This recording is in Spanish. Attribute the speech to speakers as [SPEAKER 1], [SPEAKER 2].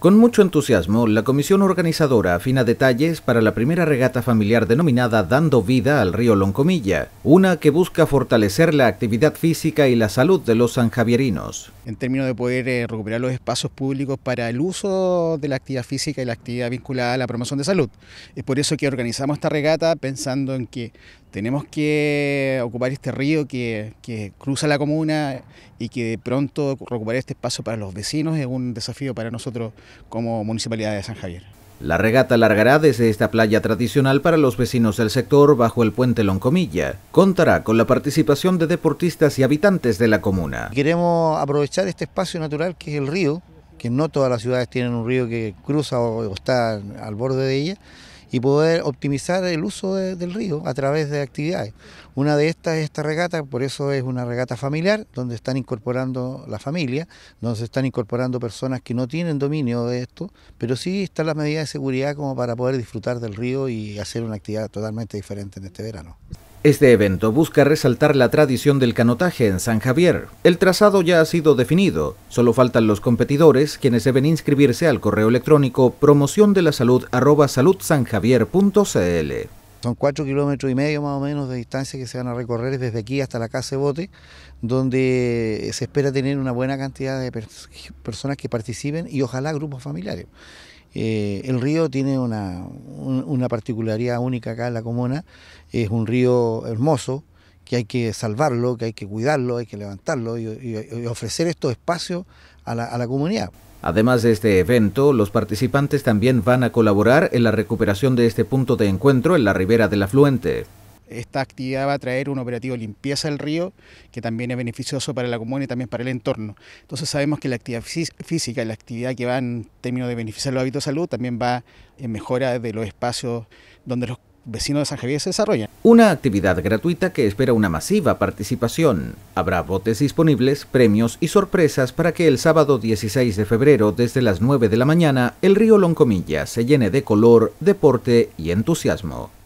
[SPEAKER 1] Con mucho entusiasmo, la comisión organizadora afina detalles para la primera regata familiar denominada Dando Vida al Río Loncomilla, una que busca fortalecer la actividad física y la salud de los sanjavierinos.
[SPEAKER 2] En términos de poder eh, recuperar los espacios públicos para el uso de la actividad física y la actividad vinculada a la promoción de salud. Es por eso que organizamos esta regata pensando en que tenemos que ocupar este río que, cruza la comuna y que de pronto recuperar este espacio para los vecinos es un desafío para nosotros como Municipalidad de San Javier.
[SPEAKER 1] La regata largará desde esta playa tradicional para los vecinos del sector bajo el puente Loncomilla. Contará con la participación de deportistas y habitantes de la comuna.
[SPEAKER 3] Queremos aprovechar este espacio natural que es el río, que no todas las ciudades tienen un río que cruza o está al borde de ella y poder optimizar el uso del río a través de actividades. Una de estas es esta regata, por eso es una regata familiar, donde están incorporando la familia, donde se están incorporando personas que no tienen dominio de esto, pero sí están las medidas de seguridad como para poder disfrutar del río y hacer una actividad totalmente diferente en este verano.
[SPEAKER 1] Este evento busca resaltar la tradición del canotaje en San Javier. El trazado ya ha sido definido, solo faltan los competidores quienes deben inscribirse al correo electrónico promoción de la salud saludsanjavier.cl.
[SPEAKER 3] Son cuatro kilómetros y medio más o menos de distancia que se van a recorrer desde aquí hasta la Casa de Bote, donde se espera tener una buena cantidad de personas que participen y ojalá grupos familiares. Eh, el río tiene una, particularidad única acá en la comuna, es un río hermoso, que hay que salvarlo, que hay que cuidarlo, hay que levantarlo y, ofrecer estos espacios a la comunidad.
[SPEAKER 1] Además de este evento, los participantes también van a colaborar en la recuperación de este punto de encuentro en la ribera del afluente.
[SPEAKER 2] Esta actividad va a traer un operativo limpieza del río, que también es beneficioso para la comuna y también para el entorno. Entonces sabemos que la actividad física, la actividad que va en términos de beneficiar los hábitos de salud, también va en mejora de los espacios donde los
[SPEAKER 1] vecinos de San Javier se desarrollan. Una actividad gratuita que espera una masiva participación. Habrá botes disponibles, premios y sorpresas para que el sábado 16 de febrero desde las 9 de la mañana el río Loncomilla se llene de color, deporte y entusiasmo.